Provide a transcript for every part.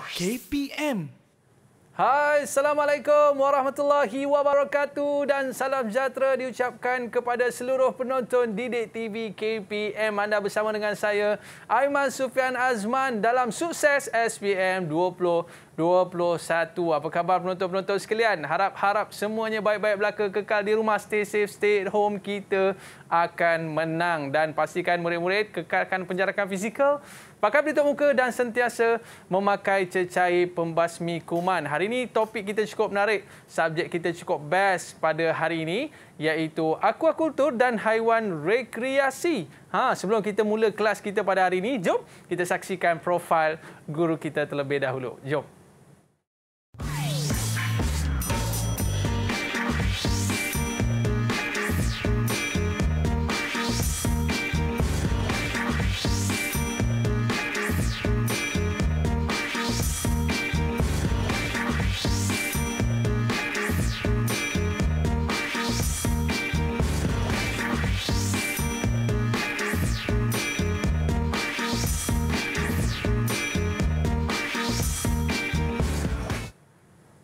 KPM. Hai, Assalamualaikum warahmatullahi wabarakatuh dan salam sejahtera diucapkan kepada seluruh penonton Didik TV KPM. Anda bersama dengan saya, Aiman Sufian Azman dalam Sukses SPM 2021. Apa khabar penonton-penonton sekalian? Harap-harap semuanya baik-baik belaka, kekal di rumah, stay safe, stay at home. Kita akan menang dan pastikan murid-murid kekalkan penjarakan fizikal Pakai pelitup muka dan sentiasa memakai cecair pembasmi kuman. Hari ini topik kita cukup menarik. Subjek kita cukup best pada hari ini iaitu akuakultur dan haiwan rekreasi. Ha, sebelum kita mula kelas kita pada hari ini, jom kita saksikan profil guru kita terlebih dahulu. Jom.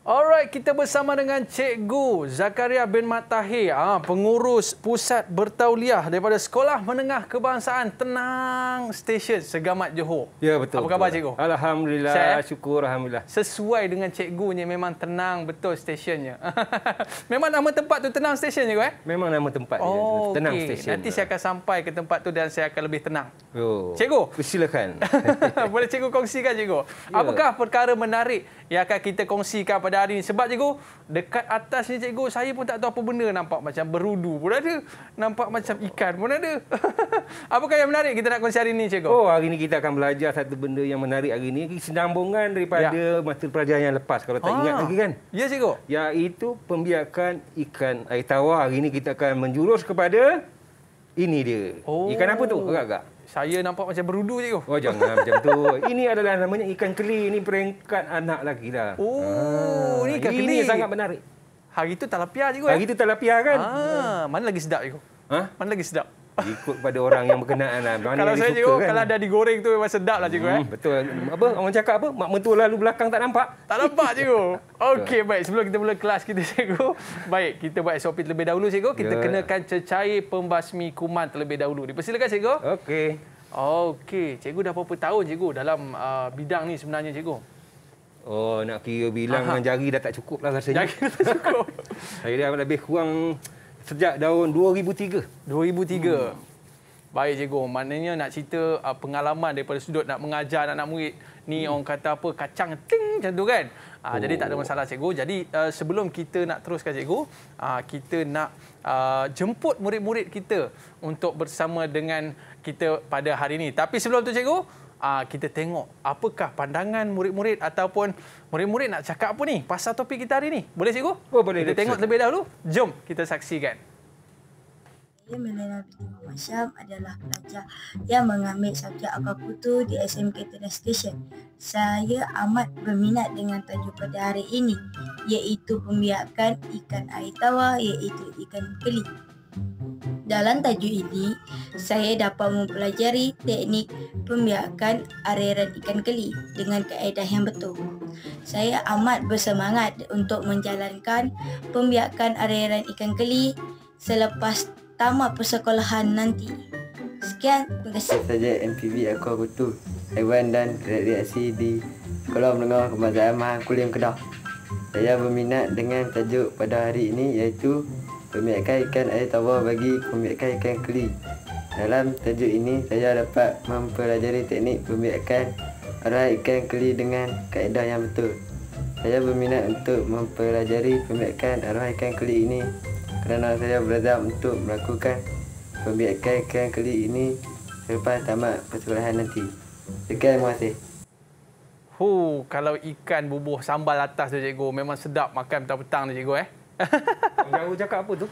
Alright, kita bersama dengan Cikgu Zakaria bin Matahir, ha, pengurus pusat bertauliah daripada Sekolah Menengah Kebangsaan Tenang Station Segamat Johor. Ya, betul. Apa betul. khabar Cikgu? Alhamdulillah, Syed? Eh? syukur Alhamdulillah. Sesuai dengan Cikgunya, memang tenang betul stationnya. memang nama tempat tu tenang station Cikgu eh? Memang nama tempat dia. Oh, tenang station. Nanti saya akan sampai ke tempat tu dan saya akan lebih tenang. Oh, cikgu? Silakan. Boleh Cikgu kongsikan Cikgu? Ya. Apakah perkara menarik yang akan kita kongsikan pada pada hari ni. Sebab cikgu, dekat atas ni cikgu, saya pun tak tahu apa benda. Nampak macam berudu pun ada. Nampak macam ikan pun ada. Apakah yang menarik kita nak kongsi hari ni cikgu? Oh, hari ini kita akan belajar satu benda yang menarik hari ini Senambungan daripada ya. master pelajaran yang lepas. Kalau tak ha. ingat ah. lagi kan? Ya cikgu. Iaitu pembiakan ikan air tawar. Hari ini kita akan menjurus kepada ini dia. Oh. Ikan apa tu? Agak-agak saya nampak macam berudu je tu. Oh jangan macam tu. Ini adalah namanya ikan keli. Ini peringkat anak lelaki dah. Oh, ah, ini ikan keli. Ini sangat menarik. Hari itu talapia je tu. Hari itu talapia kan? Ah, mana lagi sedap je kau? Ha? Mana lagi sedap? Ikut pada orang yang berkenaan lah. Mana kalau saya cikgu, kan? kalau ada digoreng tu memang sedap lah cikgu. Eh. Hmm, eh? Betul. Apa? Orang cakap apa? Mak mentua lalu belakang tak nampak? Tak nampak cikgu. Okey, baik. Sebelum kita mula kelas kita cikgu. Baik, kita buat SOP terlebih dahulu cikgu. Kita yeah. kenakan cecair pembasmi kuman terlebih dahulu. Dipersilakan cikgu. Okey. Okey, cikgu dah berapa tahun cikgu dalam uh, bidang ni sebenarnya cikgu? Oh, nak kira bilang Aha. dengan jari dah tak cukup lah rasanya. Jari dah tak cukup. Saya dah lebih kurang sejak tahun 2003. 2003. Hmm. Baik cikgu, maknanya nak cerita uh, pengalaman daripada sudut nak mengajar anak-anak murid. Ni hmm. orang kata apa kacang ting macam tu kan. Uh, oh. jadi tak ada oh. masalah cikgu. Jadi uh, sebelum kita nak teruskan cikgu, uh, kita nak uh, jemput murid-murid kita untuk bersama dengan kita pada hari ini. Tapi sebelum tu cikgu, uh, kita tengok apakah pandangan murid-murid ataupun murid-murid nak cakap apa ni pasal topik kita hari ni. Boleh cikgu? Oh, boleh. Kita tengok terlebih dahulu. Jom kita saksikan. Saya Melena Pertama Masyam adalah pelajar yang mengambil subjek akakutu di SMK Tenas Station. Saya amat berminat dengan tajuk pada hari ini iaitu pembiakan ikan air tawar iaitu ikan keli. Dalam tajuk ini, saya dapat mempelajari teknik pembiakan areran ikan keli dengan kaedah yang betul. Saya amat bersemangat untuk menjalankan pembiakan areran ikan keli selepas tamat persekolahan nanti. Sekian, terima kasih. Saja MPV aku aku tu, Iwan dan reaksi di kolom dengar kemajuan mahal kulim kedah. Saya berminat dengan tajuk pada hari ini iaitu pemilikan ikan air tawar bagi pemilikan ikan keli. Dalam tajuk ini, saya dapat mempelajari teknik pemilikan arah ikan keli dengan kaedah yang betul. Saya berminat untuk mempelajari pemilikan arah ikan keli ini kerana saya berazam untuk melakukan pemilikan ikan keli ini selepas tamat persekolahan nanti. Sekian, terima kasih. Huh, kalau ikan bubuh sambal atas tu cikgu memang sedap makan petang-petang tu cikgu eh. Orang Jawa cakap apa tu?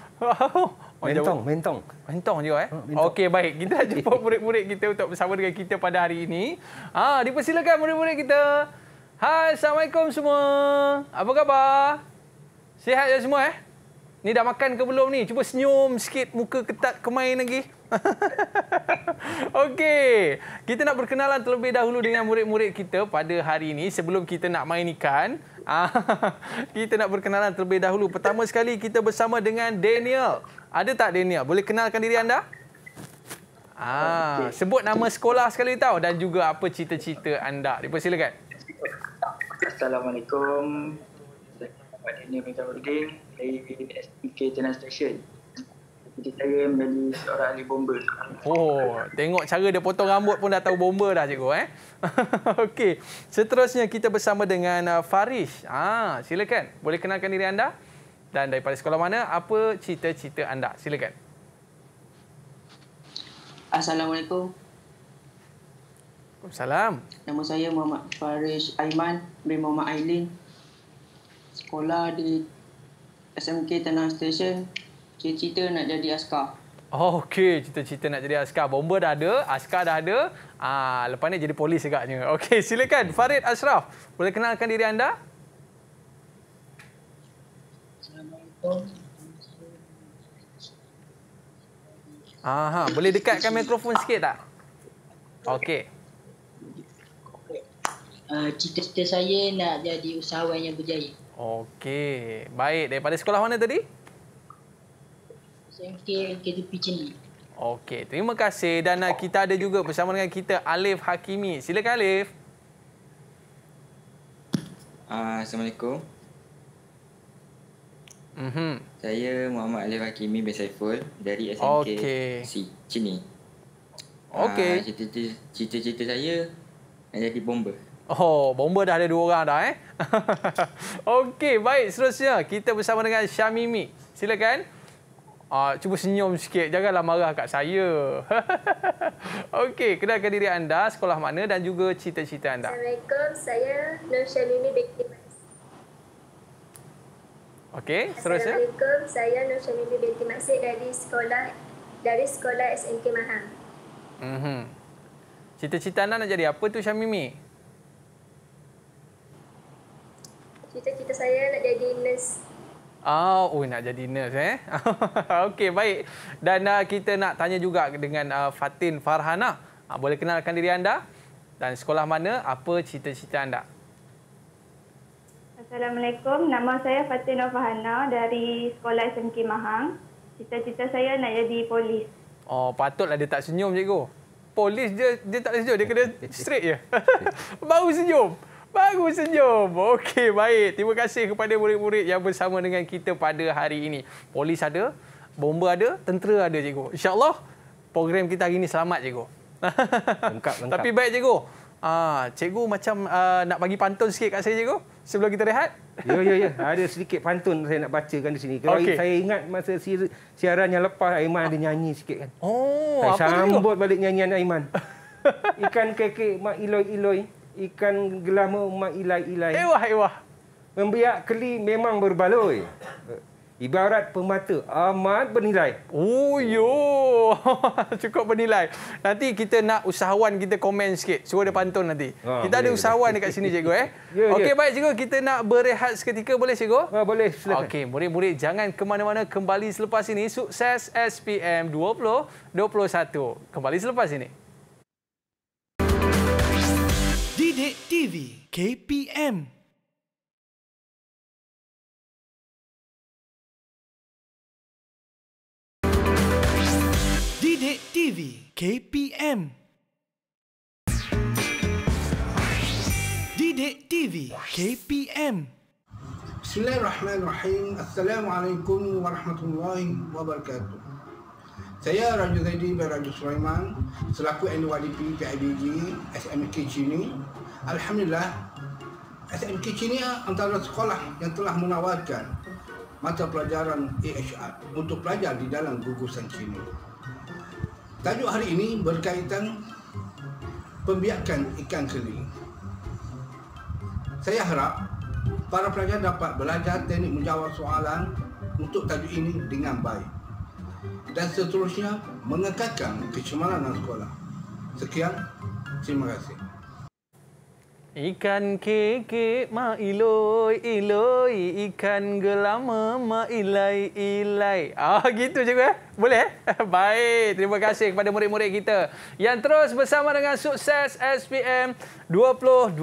mentong, mentong. Mentong juga eh. Okey baik, kita jumpa murid-murid kita untuk bersama dengan kita pada hari ini. Ha, dipersilakan murid-murid kita. Hai, Assalamualaikum semua. Apa khabar? Sihat ya semua eh? Ni dah makan ke belum ni? Cuba senyum sikit muka ketat kemain lagi. Okey. Kita nak berkenalan terlebih dahulu dengan murid-murid kita pada hari ini sebelum kita nak main ikan. Ah, kita nak berkenalan terlebih dahulu. Pertama sekali kita bersama dengan Daniel. Ada tak Daniel? Boleh kenalkan diri anda? Ah, okay. sebut nama sekolah sekali tahu dan juga apa cita-cita anda. Dipersilakan. Assalamualaikum. Saya Daniel Mirza dari SPK Channel Station jadi saya menjadi seorang ahli bomber. Oh, tengok cara dia potong rambut pun dah tahu bomber dah cikgu eh. Okey. Seterusnya kita bersama dengan uh, Farish. Ah, silakan. Boleh kenalkan diri anda dan daripada sekolah mana, apa cita-cita anda? Silakan. Assalamualaikum. Salam. Nama saya Muhammad Farish Aiman bin Muhammad Ailin. Sekolah di SMK Tanah Station, cita-cita nak jadi askar. Oh, okey, cita-cita nak jadi askar. Bomba dah ada, askar dah ada. Ah, lepas ni jadi polis agaknya. Okey, silakan Farid Ashraf. Boleh kenalkan diri anda? Aha, boleh dekatkan mikrofon sikit tak? Okey. Eh, cita-cita saya nak jadi usahawan yang berjaya. Okey. Baik, daripada sekolah mana tadi? MKJ ni. Okey, terima kasih dan oh. kita ada juga bersama dengan kita Alif Hakimi. Silakan Alif. Uh, Assalamualaikum. Mm-hmm. Saya Muhammad Alif Hakimi bin Saiful dari SMK okay. Si Cini. Okey. Uh, cita-cita, cita-cita saya nak jadi bomba. Oh, bomba dah ada dua orang dah eh. Okey, baik. Seterusnya, kita bersama dengan Syamimi. Silakan. Uh, cuba senyum sikit. Janganlah marah kat saya. Okey, kenalkan diri anda, sekolah mana dan juga cita-cita anda. Assalamualaikum, saya Nur Shalini Bekti Masjid. Okey, seterusnya. Assalamualaikum, saya Nur Shalini Bekti Masjid dari sekolah dari sekolah SMK Mahang. Mm -hmm. Cita-cita anda nak jadi apa tu Shamimi? Cita-cita saya nak jadi nurse Oh, oh nak jadi nurse eh. Okey, baik. Dan uh, kita nak tanya juga dengan uh, Fatin Farhana. Uh, boleh kenalkan diri anda dan sekolah mana, apa cita-cita anda? Assalamualaikum. Nama saya Fatin Farhana dari Sekolah SMK Mahang. Cita-cita saya nak jadi polis. Oh, patutlah dia tak senyum cikgu. Polis je dia tak senyum, dia kena straight je. Baru senyum. Baru senyum. Okey, baik. Terima kasih kepada murid-murid yang bersama dengan kita pada hari ini. Polis ada, bomba ada, tentera ada, cikgu. InsyaAllah, program kita hari ini selamat, cikgu. Lengkap, lengkap. Tapi baik, cikgu. Ah, cikgu macam uh, nak bagi pantun sikit kat saya, cikgu. Sebelum kita rehat. Ya, ya, ya. Ada sedikit pantun saya nak bacakan di sini. Kalau okay. saya ingat masa si siaran yang lepas, Aiman ada nyanyi sikit kan. Oh, saya apa sambut cikgu? balik nyanyian Aiman. Ikan kekek mak iloi-iloi ikan gelama umat ilai-ilai. Ewah, ewah. Membiak keli memang berbaloi. Ibarat pemata amat bernilai. Oh, yo. Cukup bernilai. Nanti kita nak usahawan kita komen sikit. Suruh dia pantun nanti. Ha, kita boleh, ada usahawan boleh. dekat sini, cikgu. Eh? Ya, ya, Okey, ya. baik, cikgu. Kita nak berehat seketika. Boleh, cikgu? Ha, boleh, silakan. Okey, murid-murid. Jangan ke mana-mana. Kembali selepas ini. Sukses SPM 2021. Kembali selepas ini. Sidik TV KPM Sidik TV KPM Sidik TV KPM Bismillahirrahmanirrahim Assalamualaikum warahmatullahi wabarakatuh saya Raja Zaidi bin Raja Sulaiman selaku NYDP PIBG SMK Cini Alhamdulillah SMK Cina antara sekolah yang telah menawarkan mata pelajaran AHR untuk pelajar di dalam gugusan Cina. Tajuk hari ini berkaitan pembiakan ikan keli. Saya harap para pelajar dapat belajar teknik menjawab soalan untuk tajuk ini dengan baik dan seterusnya mengekalkan kecemerlangan sekolah. Sekian, terima kasih. Ikan keke ma iloi iloi ikan gelama ma ilai ilai. Ah gitu cikgu eh. Boleh? Eh? Baik. Terima kasih kepada murid-murid kita yang terus bersama dengan sukses SPM 2021.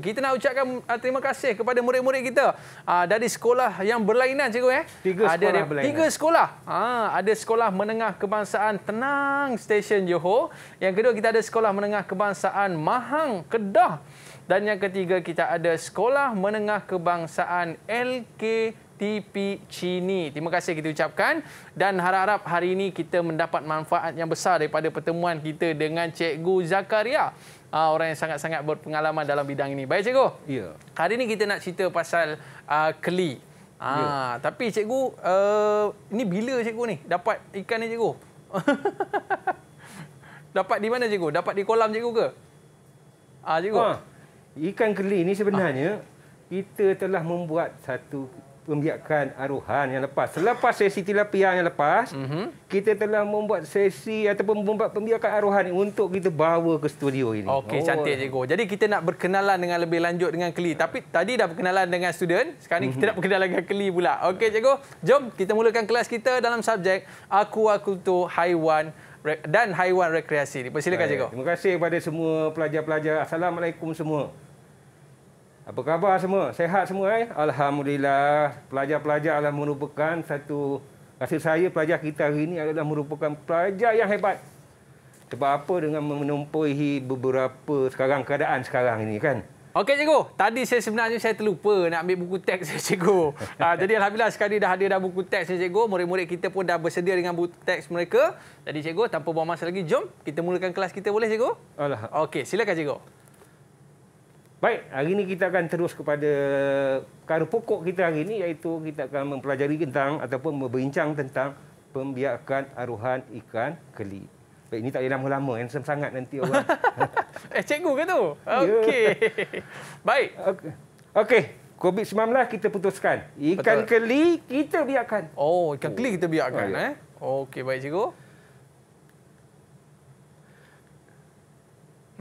Kita nak ucapkan uh, terima kasih kepada murid-murid kita ah, dari sekolah yang berlainan, cikgu. Eh? Tiga sekolah ada, berlainan. Tiga sekolah. Ha, ada sekolah menengah kebangsaan Tenang Stesen Johor. Yang kedua, kita ada sekolah menengah kebangsaan Mahang Kedah. Dan yang ketiga, kita ada sekolah menengah kebangsaan LK TP Cini, Terima kasih kita ucapkan dan harap-harap hari ini kita mendapat manfaat yang besar daripada pertemuan kita dengan Cikgu Zakaria. Uh, orang yang sangat-sangat berpengalaman dalam bidang ini. Baik Cikgu. Ya. Hari ini kita nak cerita pasal uh, keli. Ah, ya. tapi Cikgu, uh, ini bila Cikgu ni dapat ikan ni Cikgu? dapat di mana Cikgu? Dapat di kolam Cikgu ke? Ah, Cikgu. Ha. Ikan keli ini sebenarnya ha. kita telah membuat satu pembiakan aruhan yang lepas. Selepas sesi tilapia yang lepas, mm-hmm. kita telah membuat sesi ataupun membuat pembiakan aruhan untuk kita bawa ke studio ini. Okey, oh. cantik cikgu. Jadi kita nak berkenalan dengan lebih lanjut dengan Keli. Tapi tadi dah berkenalan dengan student, sekarang ni mm-hmm. nak berkenalan dengan Keli pula. Okey cikgu, jom kita mulakan kelas kita dalam subjek Aquaculture Haiwan dan haiwan rekreasi. Dipersilakan cikgu. Terima kasih kepada semua pelajar-pelajar. Assalamualaikum semua. Apa khabar semua? Sehat semua eh? Alhamdulillah. Pelajar-pelajar adalah merupakan satu... Rasa saya pelajar kita hari ini adalah merupakan pelajar yang hebat. Sebab apa dengan menumpuhi beberapa sekarang keadaan sekarang ini kan? Okey cikgu, tadi saya sebenarnya saya terlupa nak ambil buku teks cikgu. Ha, jadi alhamdulillah sekali dah ada dah buku teks cikgu, murid-murid kita pun dah bersedia dengan buku teks mereka. Jadi cikgu, tanpa buang masa lagi, jom kita mulakan kelas kita boleh cikgu? Alah. Okey, silakan cikgu. Baik, hari ini kita akan terus kepada perkara pokok kita hari ini iaitu kita akan mempelajari tentang ataupun berbincang tentang pembiakan aruhan ikan keli. Baik, ini tak boleh lama-lama. Handsome sangat nanti orang. eh, cikgu ke tu? Ya. Okey. Baik. Okey. COVID-19 kita putuskan. Ikan Betul. keli kita biarkan. Oh, ikan keli kita biarkan. Oh, ya. eh. Okey, baik cikgu.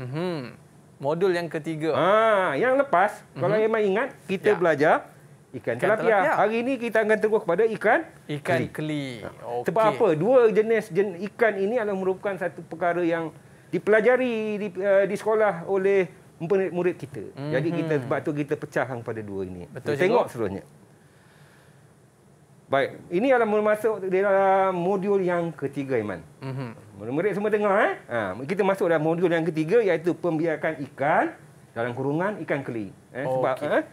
Mm -hmm. Modul yang ketiga. Ah, yang lepas mm -hmm. kalau memang mhm. ingat kita ya. belajar ikan, ikan telapia. Hari ini kita akan teruk kepada ikan ikan keli. keli. Ha. Okey. apa? Dua jenis jen ikan ini adalah merupakan satu perkara yang dipelajari di, uh, di sekolah oleh murid murid kita. Mm -hmm. Jadi kita mhm. sebab tu kita pecahkan pada dua ini. Betul tengok seronoknya. Baik. Ini adalah masuk dalam modul yang ketiga, Iman. Mhm. Murid-murid semua tengok. Eh? Ha, kita masuk dalam modul yang ketiga iaitu pembiakan ikan dalam kurungan ikan keli. Eh? Sebab, okay. eh?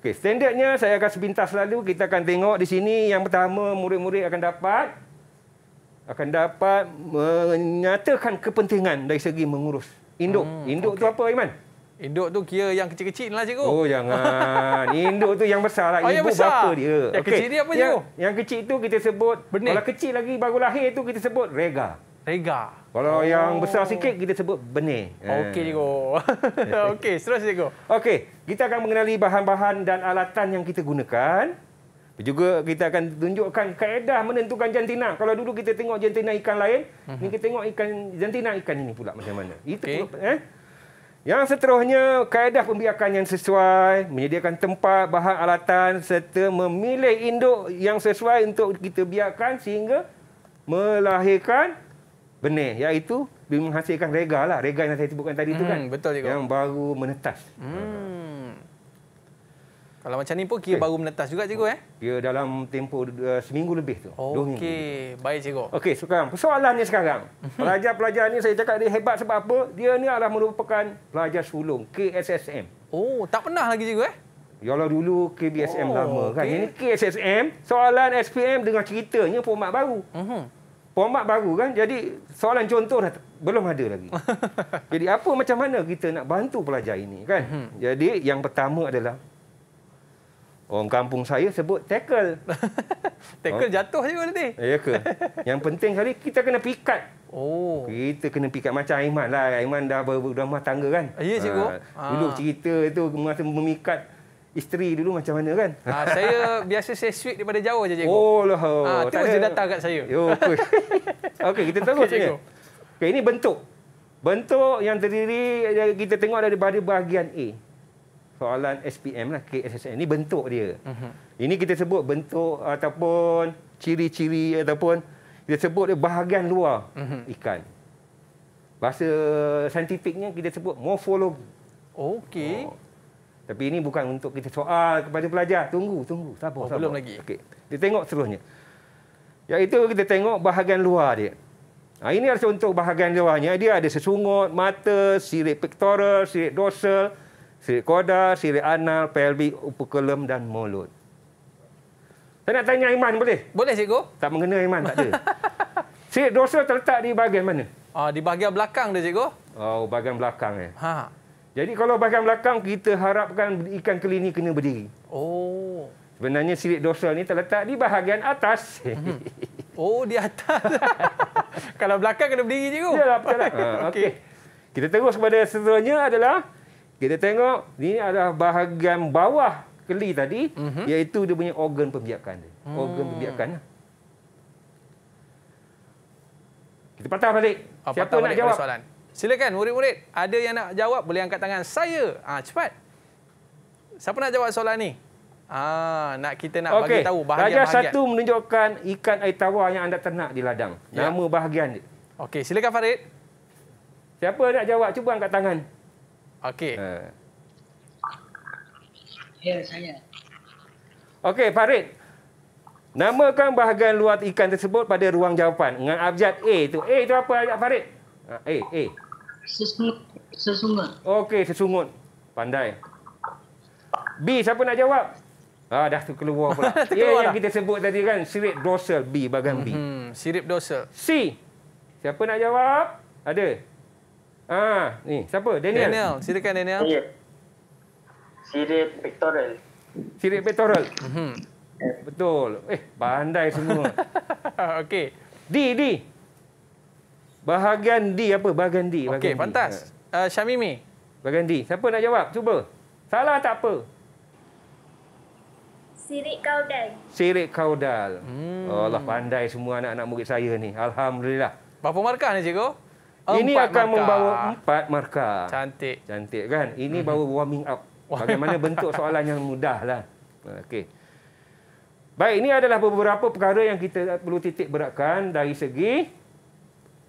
okay, standardnya saya akan sepintas lalu. Kita akan tengok di sini yang pertama murid-murid akan dapat akan dapat menyatakan kepentingan dari segi mengurus. Induk. Hmm, Induk okay. tu apa, Iman? Induk tu kira yang kecil-kecil lah cikgu. Oh jangan. Induk tu yang besar lah. Oh, Ibu besar. bapa dia. Yang okay. kecil ni apa cikgu? Yang, yang kecil tu kita sebut. Benih. Kalau kecil lagi baru lahir tu kita sebut rega. Rega. Kalau oh. yang besar sikit kita sebut benih. Okey cikgu. Eh. Okey seterusnya cikgu. Okey. Kita akan mengenali bahan-bahan dan alatan yang kita gunakan. Juga kita akan tunjukkan kaedah menentukan jantina. Kalau dulu kita tengok jantina ikan lain. Uh mhm. -huh. Ni kita tengok ikan jantina ikan ini pula macam mana. Itu okay. pula. Eh? Yang seterusnya, kaedah pembiakan yang sesuai, menyediakan tempat, bahan alatan serta memilih induk yang sesuai untuk kita biarkan sehingga melahirkan benih iaitu menghasilkan rega lah, rega yang saya sebutkan tadi hmm, tu kan. Betul juga. Yang baru menetas. Hmm. Kalau macam ni pun kira okay. baru menetas juga cikgu eh? Kira dalam tempoh uh, seminggu lebih tu. Okey, baik cikgu. Okey, sekarang ni sekarang. Mhm. Pelajar-pelajar ni saya cakap dia hebat sebab apa? Dia ni adalah merupakan pelajar sulung KSSM. Oh, tak pernah lagi cikgu eh? Yalah dulu KBSM oh, lama kan. Ini KSSM, soalan SPM dengan ceritanya format baru. Uh mhm. -huh. Format baru kan, jadi soalan contoh dah belum ada lagi. jadi apa macam mana kita nak bantu pelajar ini kan? Uh mhm. -huh. Jadi yang pertama adalah Orang kampung saya sebut tackle. tackle oh. jatuh je nanti. Ya ke? Yang penting kali kita kena pikat. Oh. Kita kena pikat macam Aiman lah. Aiman dah berumah tangga kan? Ya, cikgu. Ha. Dulu ha. cerita itu masa memikat isteri dulu macam mana kan? Ha, saya biasa saya sweet daripada jauh saja. cikgu. Oh, lah. Ha, terus dia datang kat saya. Yo, okay. okay, kita terus. Okay, cikgu. okay, ini bentuk. Bentuk yang terdiri, kita tengok daripada bahagian A persoalan SPM lah KSSN ini bentuk dia. Uh-huh. Ini kita sebut bentuk ataupun ciri-ciri ataupun kita sebut dia bahagian luar uh-huh. ikan. Bahasa saintifiknya kita sebut morfologi. Okey. Oh. Tapi ini bukan untuk kita soal kepada pelajar. Tunggu, tunggu. Sabar, oh, sabar. Belum lagi. Okey. Kita tengok seterusnya. Iaitu kita tengok bahagian luar dia. Ha, ini adalah contoh bahagian luarnya. Dia ada sesungut, mata, sirip pectoral, sirip dorsal sirik koda, sirik anal, pelvic, upokelem dan mulut. Saya nak tanya Iman boleh? Boleh cikgu. Tak mengena Iman tak ada. sirik dosa terletak di bahagian mana? Ah di bahagian belakang dia cikgu. Oh bahagian belakang eh. Ha. Jadi kalau bahagian belakang kita harapkan ikan kelini kena berdiri. Oh. Sebenarnya sirik dosa ni terletak di bahagian atas. Mhm. oh di atas. kalau belakang kena berdiri cikgu. Ya lah. Ah, okey. Kita terus kepada seterusnya adalah kita tengok ini adalah bahagian bawah keli tadi mm-hmm. iaitu dia punya organ pembiakan dia. Mm. Organ pembiakan. Lah. Kita patah balik. Oh, Siapa patah nak jawab soalan? Silakan murid-murid, ada yang nak jawab boleh angkat tangan saya. ha, cepat. Siapa nak jawab soalan ini? Ah nak kita nak okay. bagi tahu bahagian-bahagian. Raja satu menunjukkan ikan air tawar yang anda ternak di ladang. Ya. Nama bahagian dia. Okey, silakan Farid. Siapa nak jawab cuba angkat tangan. Okey. Uh. Ya, saya. Okey, Farid. Namakan bahagian luar ikan tersebut pada ruang jawapan dengan abjad A itu. A itu apa abjad Farid? Ah, A, A. Sesungut. sesungut. Okey, sesungut. Pandai. B, siapa nak jawab? Ah, dah tu keluar pula. ya, yang kita sebut tadi kan, sirip dorsal B, bahagian B. Hmm, sirip dorsal. C, siapa nak jawab? Ada? Ah, ni siapa? Daniel. Daniel, silakan Daniel. Yeah. Sirip pectoral. Sirip pectoral. Mm-hmm. Betul. Eh, pandai semua. Okey. D D. Bahagian D apa? Bahagian D. Okey, pantas. Ha. Uh, Syamimi. Bahagian D. Siapa nak jawab? Cuba. Salah tak apa. Sirik kaudal. Sirik kaudal. Hmm. Allah pandai semua anak-anak murid saya ni. Alhamdulillah. Berapa markah ni cikgu? Empat ini akan markah. membawa empat markah. Cantik. Cantik kan? Ini hmm. bawa warming up. Bagaimana bentuk soalan yang lah. Okey. Baik, ini adalah beberapa perkara yang kita perlu titik beratkan dari segi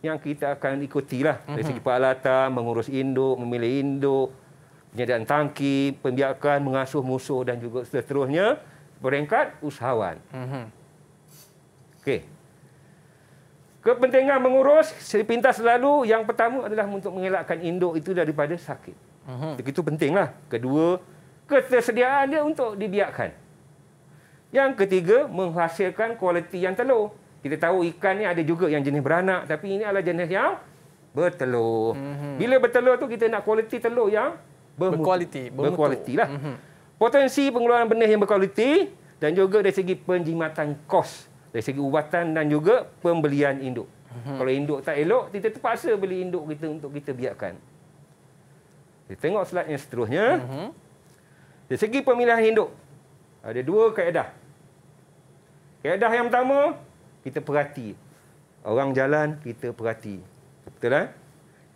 yang kita akan ikuti lah, Dari mhm. segi peralatan, mengurus induk, memilih induk, penyediaan tangki, pembiakan, mengasuh musuh dan juga seterusnya. Peringkat usahawan. Mhm. Okey kepentingan mengurus sepintas selalu yang pertama adalah untuk mengelakkan induk itu daripada sakit. Uh-huh. Itu pentinglah. Kedua, ketersediaan dia untuk dibiarkan. Yang ketiga, menghasilkan kualiti yang telur. Kita tahu ikan ni ada juga yang jenis beranak tapi ini adalah jenis yang bertelur. Uh-huh. Bila bertelur tu kita nak kualiti telur yang bermutu. berkualiti, bermutu. berkualiti lah. Uh-huh. Potensi pengeluaran benih yang berkualiti dan juga dari segi penjimatan kos dari segi ubatan dan juga pembelian induk. Hmm. Kalau induk tak elok, kita terpaksa beli induk kita untuk kita biarkan. Kita tengok slide yang seterusnya. Hmm. Dari segi pemilihan induk, ada dua kaedah. Kaedah yang pertama, kita perhati. Orang jalan, kita perhati. Betul kan?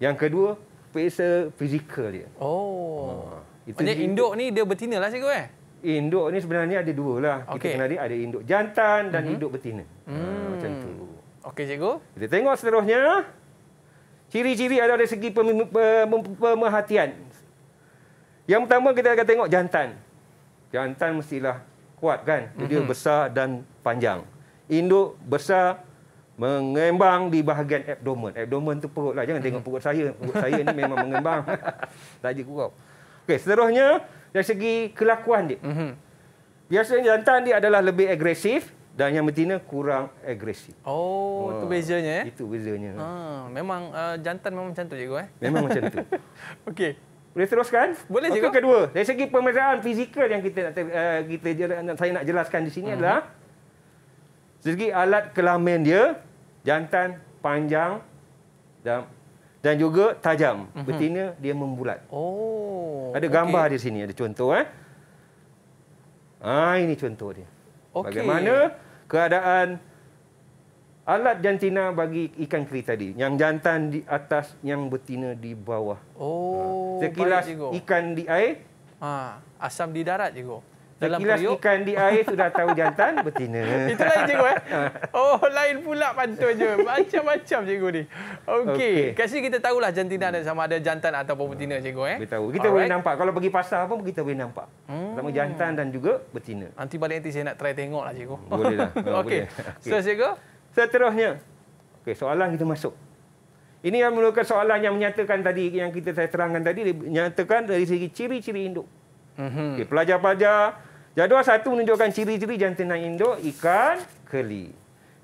Yang kedua, periksa fizikal dia. Oh. Ha. Itu Maksudnya induk, induk ni dia betina lah cikgu eh? induk ni sebenarnya ada dua lah. Okay. Kita kenali ada induk jantan dan mm-hmm. induk betina. Ah, hmm. macam tu. Okey, cikgu. Kita tengok seterusnya. Ciri-ciri ada dari segi pemerhatian. Yang pertama kita akan tengok jantan. Jantan mestilah kuat kan? Jadi mm-hmm. besar dan panjang. Induk besar mengembang di bahagian abdomen. Abdomen tu perut lah. Jangan mm-hmm. tengok mhm. perut saya. Perut saya ni memang mengembang. Tak je kurap. Okey, seterusnya dari segi kelakuan dia. Mm-hmm. Biasanya jantan dia adalah lebih agresif dan yang betina kurang agresif. Oh, itu uh, bezanya eh? Itu bezanya. Ha, memang uh, jantan memang macam tu cikgu eh? Memang macam tu. Okey. Boleh teruskan? Boleh juga. Okay, kedua, dari segi pemeriksaan fizikal yang kita nak uh, kita saya nak jelaskan di sini mm-hmm. adalah dari segi alat kelamin dia, jantan panjang dan dan juga tajam. Mm-hmm. Betina dia membulat. Oh. Ada gambar okay. di sini, ada contoh eh. Ha, ini contoh dia. Okay. Bagaimana keadaan alat jantina bagi ikan keri tadi? Yang jantan di atas, yang betina di bawah. Oh. Ha. Sekilas ikan di air. Ha, asam di darat, cikgu dalam Sekilas periuk. ikan di air sudah tahu jantan betina. Itu lain cikgu eh. Ha. Oh, lain pula pantun je. Macam-macam cikgu ni. Okey, okay. kasi kita tahulah jantina ada sama ada jantan ataupun betina ah, cikgu eh. Kita Alright. boleh nampak kalau pergi pasar pun kita boleh nampak. Hmm. Sama jantan dan juga betina. Nanti balik nanti saya nak try tengok tengoklah cikgu. Boleh lah. Okey. So cikgu, seterusnya. Okey, soalan kita masuk. Ini yang merupakan soalan yang menyatakan tadi yang kita saya terangkan tadi menyatakan dari segi ciri-ciri induk. Mm pelajar-pelajar Jadual satu menunjukkan ciri-ciri jantina induk ikan keli.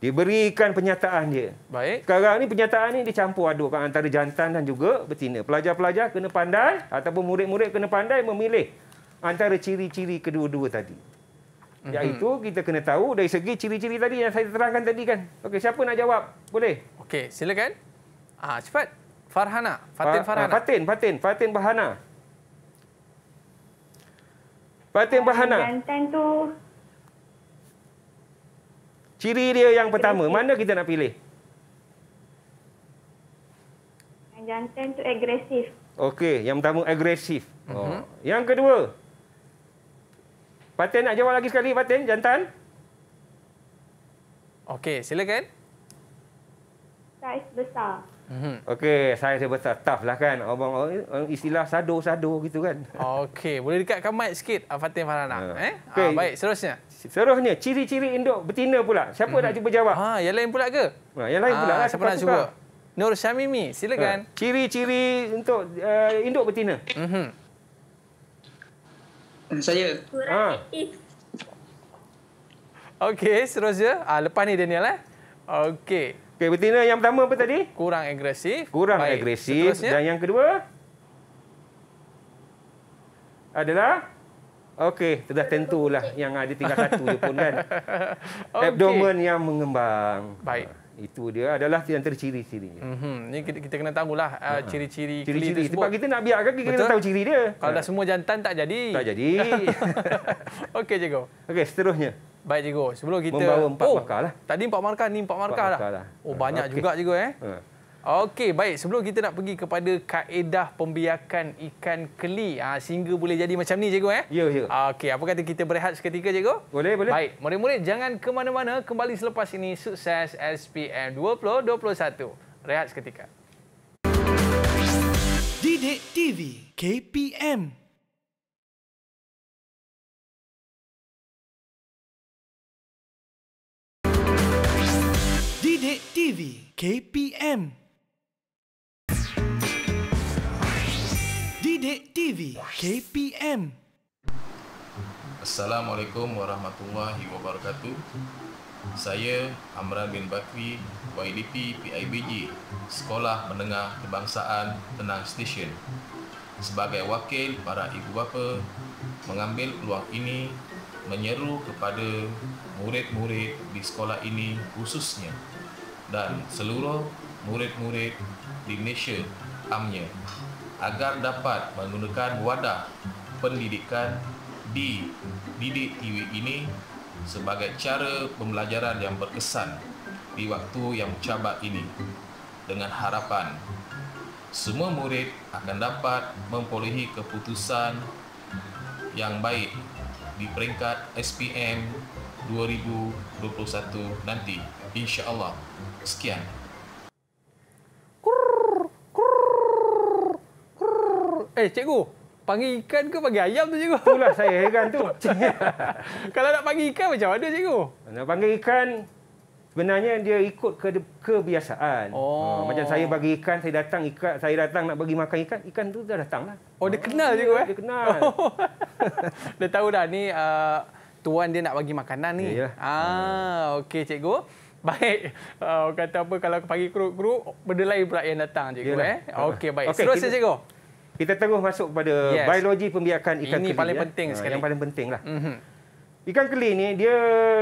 Diberikan penyataan dia. Baik. Sekarang ni penyataan ni dicampur adukkan antara jantan dan juga betina. Pelajar-pelajar kena pandai ataupun murid-murid kena pandai memilih antara ciri-ciri kedua-dua tadi. Mm-hmm. Iaitu kita kena tahu dari segi ciri-ciri tadi yang saya terangkan tadi kan. Okey, siapa nak jawab? Boleh? Okey, silakan. Ah, cepat. Farhana. Fatin Farhana. Ah, Fatin, Fatin. Fatin Bahana. Fatin bahana. Jantan tu. Ciri dia yang pertama. Mana kita nak pilih? Jantan tu agresif. Okey. Yang pertama agresif. Uh-huh. Yang kedua. Fatin nak jawab lagi sekali Fatin. Jantan. Okey. Silakan. Saiz besar mm Okey, saya saya besar staff lah kan. Orang, orang istilah sado-sado gitu kan. Okey, boleh dekatkan mic sikit ah, Fatin Farana. Ha. Ya. Eh? Ah, okay. Ha, baik, seterusnya. Seterusnya, ciri-ciri induk betina pula. Siapa mm-hmm. nak cuba jawab? Ha, yang lain pula ke? Ha, yang lain ha, pula. Lah, siapa nak cuba? Nur Syamimi, silakan. Ha. Ciri-ciri untuk uh, induk betina. mm Saya. Ha. Okey, seterusnya. Ah, ha, lepas ni Daniel eh. Okey. Okey, betina yang pertama apa tadi? Kurang agresif. Kurang Baik. agresif. Seterusnya. Dan yang kedua? Adalah? Okey, sudah tentulah yang ada tinggal satu je pun kan. Okay. Abdomen yang mengembang. Baik itu dia adalah yang terciri-cirinya. Mm-hmm. Ini kita, kita kena tahu lah ah, ha. ciri-ciri keli tersebut. Sebab kita nak biar kaki, kita kena tahu ciri dia. Kalau dah semua jantan, tak jadi. Tak jadi. Okey, cikgu. Okey, seterusnya. Baik, cikgu. Sebelum kita... Membawa empat oh, markah lah. Tadi empat markah, ni empat markah, empat markah lah. lah. Oh, banyak okay. juga, cikgu. Eh? Uh. Okey, baik. Sebelum kita nak pergi kepada kaedah pembiakan ikan keli ha, ah, sehingga boleh jadi macam ni, cikgu. Eh? Ya, ya. Okey, apa kata kita berehat seketika, cikgu? Boleh, boleh. Baik, murid-murid jangan ke mana-mana. Kembali selepas ini, sukses SPM 2021. Rehat seketika. Didik TV KPM Didik TV KPM Bidik TV KPM Assalamualaikum warahmatullahi wabarakatuh Saya Amran bin Bakri YDP PIBG Sekolah Menengah Kebangsaan Tenang Station Sebagai wakil para ibu bapa Mengambil peluang ini Menyeru kepada murid-murid di sekolah ini khususnya Dan seluruh murid-murid di Malaysia amnya agar dapat menggunakan wadah pendidikan di Didik TV ini sebagai cara pembelajaran yang berkesan di waktu yang cabar ini dengan harapan semua murid akan dapat memperolehi keputusan yang baik di peringkat SPM 2021 nanti insya-Allah sekian eh cikgu panggil ikan ke panggil ayam tu cikgu itulah saya heran tu kalau nak panggil ikan macam mana cikgu nak panggil ikan sebenarnya dia ikut ke kebiasaan oh. ha, macam saya bagi ikan saya datang ikan saya datang nak bagi makan ikan ikan tu dah datanglah oh dia kenal cikgu eh dia kenal oh. dia tahu dah ni uh, tuan dia nak bagi makanan ni Yalah. ah hmm. okey cikgu Baik. Uh, kata apa kalau pagi kru-kru benda lain pula yang datang cikgu Yalah. eh. Okey baik. Okay, Seterusnya cikgu. Kita terus masuk kepada yes. biologi pembiakan ikan ini keli. Ini paling ya. penting ha, sekali. Yang paling penting lah. Mm-hmm. Ikan keli ini dia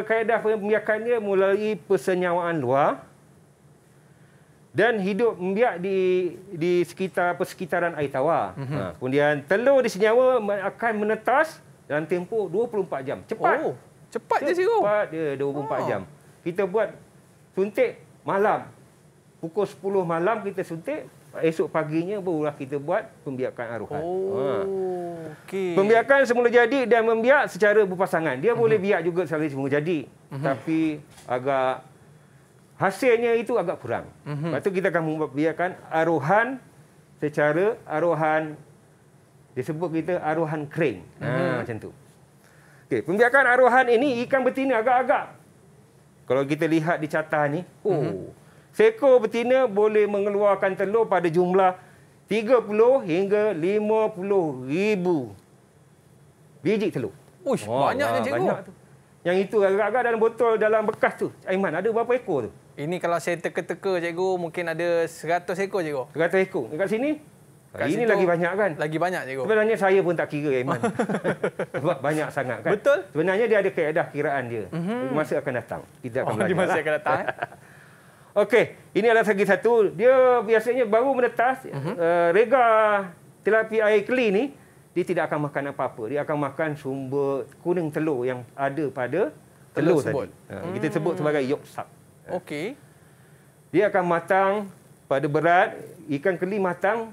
kaedah pembiakan dia melalui persenyawaan luar. Dan hidup membiak di di sekitar persekitaran air tawar. Mm-hmm. Ha, kemudian telur di senyawa akan menetas dalam tempoh 24 jam. Cepat. Oh, cepat je siru. Cepat dia 24 oh. jam. Kita buat suntik malam. Pukul 10 malam kita suntik, Esok paginya barulah kita buat pembiakan aruhan. Oh, ha. okay. Pembiakan semula jadi dan membiak secara berpasangan. Dia uh-huh. boleh mhm. biak juga secara semula jadi. Uh-huh. Tapi agak hasilnya itu agak kurang. Uh-huh. Lepas itu kita akan membiakan aruhan secara aruhan disebut kita aruhan kering. Uh-huh. Ha, macam tu. Okay. Pembiakan aruhan ini ikan betina agak-agak. Kalau kita lihat di catah ini, oh, uh-huh. Seko betina boleh mengeluarkan telur pada jumlah 30 hingga 50 ribu biji telur. Ush, oh, banyaknya cikgu. Banyak Yang itu agak-agak dalam botol dalam bekas tu. Aiman, ada berapa ekor tu? Ini kalau saya teka-teka cikgu, mungkin ada 100 ekor cikgu. 100 ekor. Dekat sini? Kat ini lagi banyak kan? Lagi banyak cikgu. Sebenarnya saya pun tak kira Aiman. Sebab banyak sangat kan? Betul. Sebenarnya dia ada keadaan kiraan dia. Mm-hmm. Masa akan datang. Kita akan oh, belajar. Masa akan datang. Eh? Okey, ini adalah segi satu. Dia biasanya baru menetas, uh-huh. uh, rega tilapia air keli ni, dia tidak akan makan apa-apa. Dia akan makan sumber kuning telur yang ada pada telur, telur tadi. Hmm. Kita sebut sebagai hmm. yok sap. Eh. Okey. Dia akan matang pada berat, ikan keli matang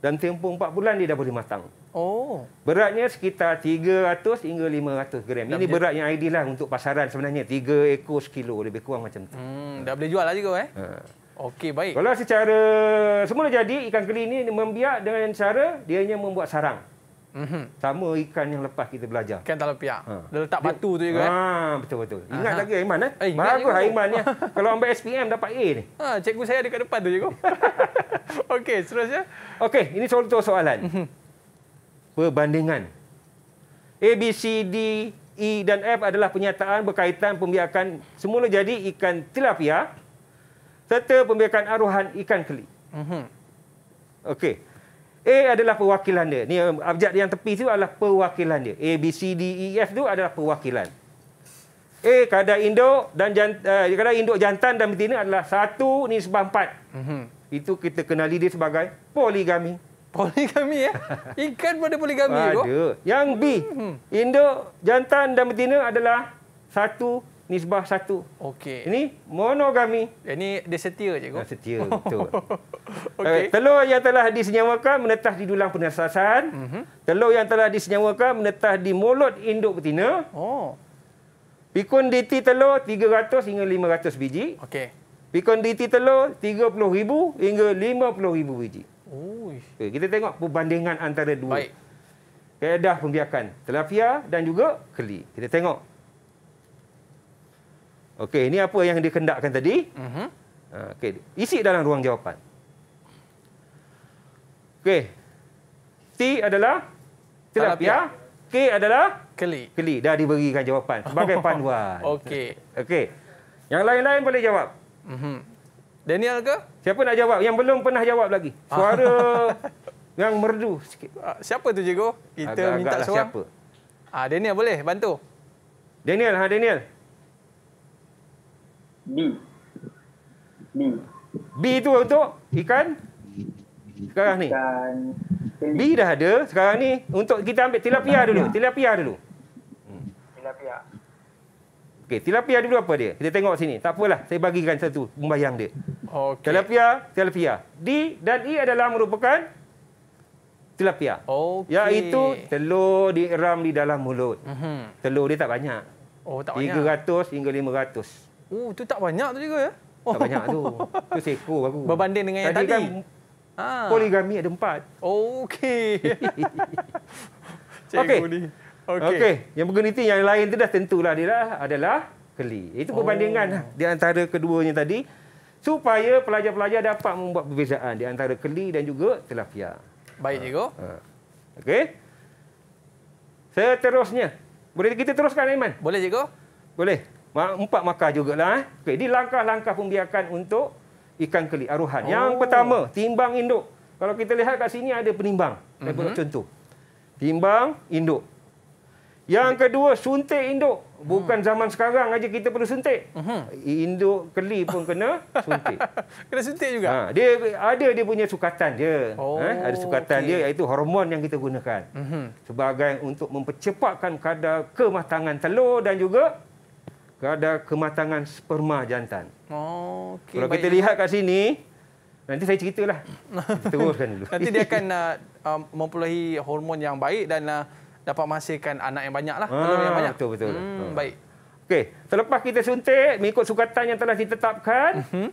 dan tempoh 4 bulan dia dah boleh matang. Oh. Beratnya sekitar 300 hingga 500 gram. Dah Ini menjadi... berat yang ideal lah untuk pasaran sebenarnya. 3 ekor sekilo lebih kurang macam tu. Hmm, dah boleh jual lah juga eh. Ha. Okey, baik. Kalau secara semula jadi, ikan keli ini membiak dengan cara dia hanya membuat sarang. Mm-hmm. Sama ikan yang lepas kita belajar. Ikan talapia. Ha. Dia letak batu tu juga. Eh? Ha, eh. Betul-betul. Ingat lagi Aiman. Eh? eh mana? Aiman. Ya. Kalau ambil SPM dapat A ni. Ha, cikgu saya dekat depan tu juga. Okey, seterusnya. Okey, ini contoh soalan. Mm-hmm perbandingan. A, B, C, D, E dan F adalah penyataan berkaitan pembiakan semula jadi ikan tilapia serta pembiakan aruhan ikan keli. Mm-hmm. Okey. A adalah perwakilan dia. Ini um, abjad yang tepi tu adalah perwakilan dia. A, B, C, D, E, F tu adalah perwakilan. A kadar induk dan jant, eh, kadar induk jantan dan betina adalah satu nisbah empat. Mm-hmm. Itu kita kenali dia sebagai poligami. Poligami ya? Eh? Ikan pada poligami tu. Ada. Yang B, hmm. induk jantan dan betina adalah satu nisbah satu. Okey. Ini monogami. Eh, ini dia setia cikgu. Dia setia betul. Okey. Eh, telur yang telah disenyawakan menetas di dulang penetasan. Mm -hmm. Telur yang telah disenyawakan menetas di mulut induk betina. Oh. Pikun DT telur 300 hingga 500 biji. Okey. Pikun DT telur 30,000 hingga 50,000 biji. Okay, kita tengok perbandingan antara dua. Baik. Kaedah pembiakan. Telafia dan juga keli. Kita tengok. Okey, ini apa yang dikendakkan tadi. Uh mhm. -huh. Ah, okay, isi dalam ruang jawapan. Okey. T adalah telapia. K adalah keli. Keli dah diberikan jawapan sebagai panduan. Okey. Okey. Yang lain-lain boleh jawab. Mhm. Mm Daniel ke? Siapa nak jawab? Yang belum pernah jawab lagi. Suara yang merdu sikit. Ah, siapa tu Jigo? Kita Agak, minta seorang. Siapa? Ah, Daniel boleh bantu? Daniel, ha Daniel. B. B. B itu untuk ikan sekarang ni. Ikan. B dah ada. Sekarang ni untuk kita ambil Tilapia dulu. Tilapia dulu. Okey, tilapia dulu apa dia? Kita tengok sini. Tak apalah, saya bagikan satu pembayang dia. Okey. Tilapia, tilapia. D dan E adalah merupakan tilapia. Okey. Ya itu telur diiram di dalam mulut. Mm-hmm. Telur dia tak banyak. Oh, tak 300 banyak. 300 hingga 500. Oh, uh, tu tak banyak tu juga ya? Tak banyak tu. Tu seekor aku. Berbanding dengan yang tadi. Kan, ha. Poligami ada empat. Okey. Cikgu okay. Okey. Okay. Yang berguniti yang lain tu dah tentulah dia lah, adalah keli. Itu perbandingan oh. di antara keduanya tadi supaya pelajar-pelajar dapat membuat perbezaan di antara keli dan juga tilapia. Baik ha. cikgu. Ha. Okey. Seterusnya. Boleh kita teruskan Aiman? Boleh cikgu. Boleh. Empat maka jugalah. Eh. Okey, di langkah-langkah pembiakan untuk ikan keli aruhan. Oh. Yang pertama, timbang induk. Kalau kita lihat kat sini ada penimbang. Saya mm -hmm. contoh. Timbang induk. Yang kedua, suntik induk. Bukan hmm. zaman sekarang aja kita perlu suntik. Uh-huh. Induk keli pun kena suntik. kena suntik juga? Ha. Dia Ada dia punya sukatan dia. Ha, oh, ha. Ada sukatan okay. dia iaitu hormon yang kita gunakan. Uh-huh. Sebagai untuk mempercepatkan kadar kematangan telur dan juga kadar kematangan sperma jantan. Oh, okay. Kalau Baik. kita lihat kat sini, Nanti saya ceritalah. Teruskan dulu. Nanti dia akan uh, uh, mempunyai hormon yang baik dan uh, dapat menghasilkan anak yang banyak lah. Ah, yang banyak. Betul, betul. Hmm, betul. Ah. Baik. Okey, selepas kita suntik, mengikut sukatan yang telah ditetapkan, mhm.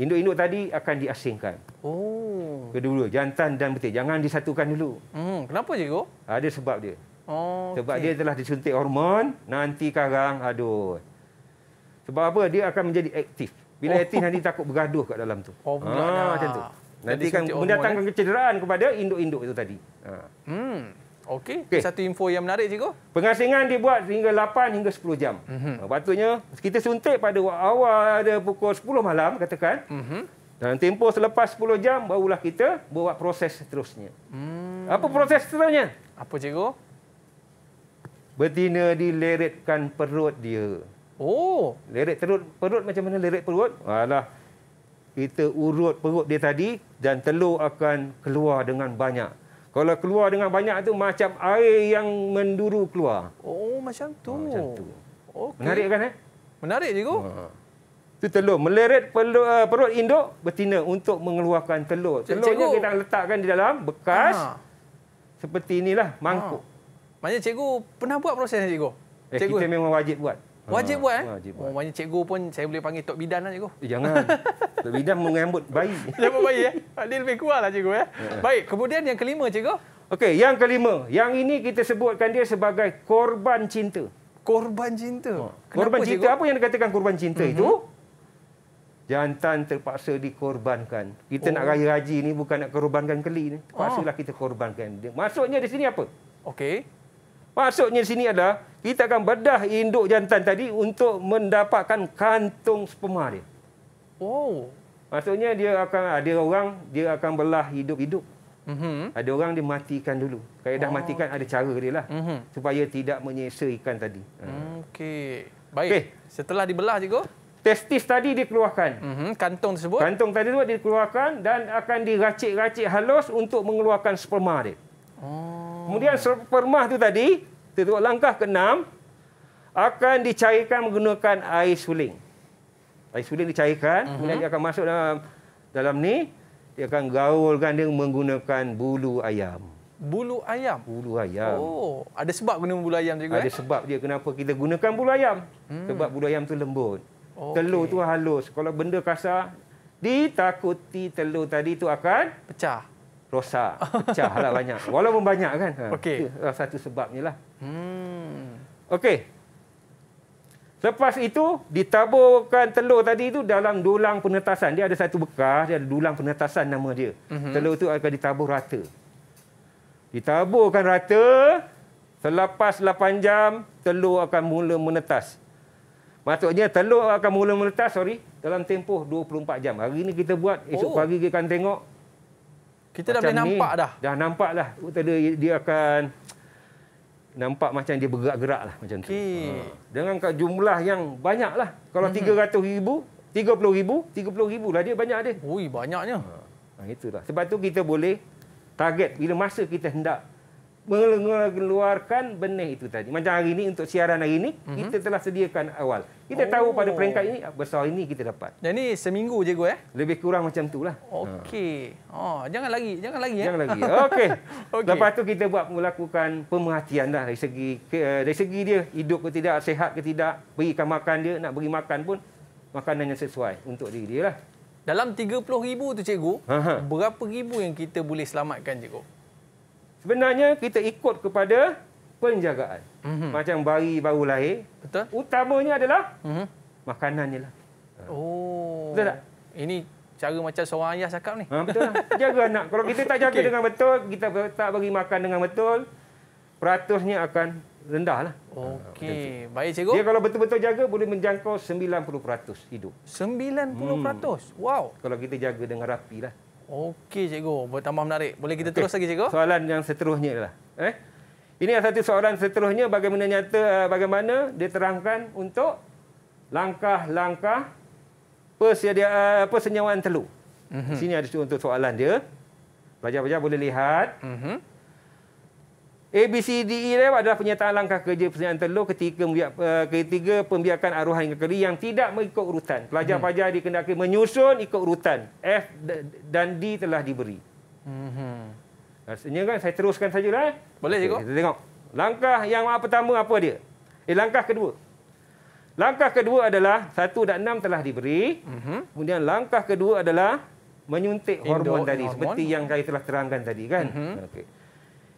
induk-induk tadi akan diasingkan. Oh. Kedua-dua, jantan dan betul. Jangan disatukan dulu. Hmm, kenapa cikgu? Ada sebab dia. Oh, sebab okay. dia telah disuntik hormon, nanti karang, aduh. Sebab apa? Dia akan menjadi aktif. Bila oh. aktif, nanti takut bergaduh kat dalam tu. Oh, benar. Ha, ah, macam lah. tu. Nanti akan mendatangkan eh? kecederaan kepada induk-induk itu tadi. Ha. Hmm. Okey, okay. satu info yang menarik cikgu. Pengasingan dibuat sehingga 8 hingga 10 jam. Mm-hmm. Patutnya kita suntik pada awal ada pukul 10 malam katakan. Mm-hmm. Dan tempoh selepas 10 jam barulah kita buat proses seterusnya. Mm-hmm. Apa proses seterusnya? Apa cikgu? Betina dileretkan perut dia. Oh, leret perut perut macam mana leret perut? Alah kita urut perut dia tadi dan telur akan keluar dengan banyak. Kalau keluar dengan banyak tu macam air yang menduru keluar. Oh, macam tu. Ha, macam tu. Okay. Menarik kan eh? Menarik cikgu. Ha. Itu telur. Meleret perut, uh, eh, perut induk betina untuk mengeluarkan telur. Telur cikgu. kita letakkan di dalam bekas. Ha. Seperti inilah mangkuk. Ha. Maksudnya cikgu pernah buat proses ni cikgu? Eh, cikgu? Kita memang wajib buat. Wajib buat eh? Wajib buat. Oh, maknanya cikgu pun saya boleh panggil Tok Bidan lah cikgu. Eh, jangan. Tok Bidan mengambut baik. Jangan baik eh. Dia lebih kuat lah cikgu eh? Eh, eh. Baik, kemudian yang kelima cikgu. Okey, yang kelima. Yang ini kita sebutkan dia sebagai korban cinta. Korban cinta? Oh. Kenapa, korban cinta, cikgu? apa yang dikatakan korban cinta mm -hmm. itu? Jantan terpaksa dikorbankan. Kita oh. nak raya haji ini bukan nak korbankan keli. Terpaksalah oh. kita korbankan. Maksudnya di sini apa? Okey. Maksudnya sini adalah kita akan bedah induk jantan tadi untuk mendapatkan kantung sperma dia. Oh. Maksudnya dia akan ada orang dia akan belah hidup-hidup. Mm-hmm. Ada orang dia matikan dulu. Kalau dah oh. matikan ada cara dia lah. Mm-hmm. Supaya tidak menyesa ikan tadi. Ha. Okey. Baik. Okay. Setelah dibelah cikgu. Testis tadi dikeluarkan. Mm-hmm. Kantung tersebut. Kantung tadi dikeluarkan dan akan diracik-racik halus untuk mengeluarkan sperma dia. Oh. Kemudian permah tu tadi, tengok langkah ke-6 akan dicairkan menggunakan air suling. Air suling dicairkan, uh-huh. kemudian dia akan masuk dalam dalam ni, dia akan gaulkan dia menggunakan bulu ayam. Bulu ayam. Bulu ayam. Oh, ada sebab guna bulu ayam juga Ada eh? sebab dia kenapa kita gunakan bulu ayam? Hmm. Sebab bulu ayam tu lembut. Okay. Telur tu halus. Kalau benda kasar, ditakuti telur tadi tu akan pecah rosak, pecah halak banyak. Walaupun banyak kan. Ha. Okey. Salah satu sebabnya lah. Hmm. Okey. Lepas itu, ditaburkan telur tadi itu dalam dulang penetasan. Dia ada satu bekas, dia ada dulang penetasan nama dia. Mm-hmm. Telur itu akan ditabur rata. Ditaburkan rata, selepas 8 jam, telur akan mula menetas. Maksudnya telur akan mula menetas, sorry, dalam tempoh 24 jam. Hari ini kita buat, esok oh. pagi kita akan tengok kita macam dah boleh nampak dah. Dah nampak lah. Dia, dia akan nampak macam dia bergerak-gerak lah macam tu. Okay. Ha. Dengan jumlah yang banyak lah. Kalau mm -hmm. 300 ribu, 30 ribu, 30 ribu lah dia banyak dia. Ui, banyaknya. Ha. ha. Itulah. Sebab tu kita boleh target bila masa kita hendak mengeluarkan benih itu tadi. Macam hari ini untuk siaran hari ini mm-hmm. kita telah sediakan awal. Kita oh. tahu pada oh. peringkat ini besar ini kita dapat. Dan ini seminggu je gue eh. Lebih kurang macam itulah. Okey. Oh, jangan lagi, jangan lagi eh. Jangan lagi. Okey. okay. Lepas tu kita buat melakukan pemerhatian lah dari segi eh, dari segi dia hidup ke tidak, sehat ke tidak, berikan makan dia, nak beri makan pun makanan yang sesuai untuk diri dia lah. Dalam ribu tu cikgu, Aha. berapa ribu yang kita boleh selamatkan cikgu? Sebenarnya kita ikut kepada penjagaan. Mm-hmm. Macam bayi baru lahir. Betul. Utamanya adalah mm-hmm. makanannya lah. Oh. Betul tak? Ini cara macam seorang ayah cakap ni. Ha, betul. Lah. jaga anak. Kalau kita tak jaga okay. dengan betul, kita tak bagi makan dengan betul, peratusnya akan rendah lah. Okey. Ha, Baik cikgu. Dia kalau betul-betul jaga, boleh menjangkau 90% hidup. 90%? Hmm. Wow. Kalau kita jaga dengan rapi lah. Okey cikgu, Tambah menarik. Boleh kita okay. terus lagi cikgu? Soalan yang seterusnya lah. Eh? Ini satu soalan seterusnya bagaimana nyata eh, bagaimana diterangkan untuk langkah-langkah apa telur. Mm -hmm. Sini ada untuk soalan dia. Pelajar-pelajar boleh lihat. Mm -hmm. A, B, C, D, E lewat adalah penyertaan langkah kerja persediaan telur ketika uh, ketiga pembiakan arwah hingga keli yang tidak mengikut urutan. Pelajar-pelajar hmm. dikendaki menyusun ikut urutan. F dan D telah diberi. Hmm. Rasanya kan saya teruskan sajalah. Eh. Boleh cikgu? Okay, kita tengok. Langkah yang pertama apa dia? Eh, langkah kedua. Langkah kedua adalah satu dan enam telah diberi. Hmm. Kemudian langkah kedua adalah menyuntik hormon tadi. Hormon. Seperti yang saya telah terangkan tadi kan. Hmm. Okey.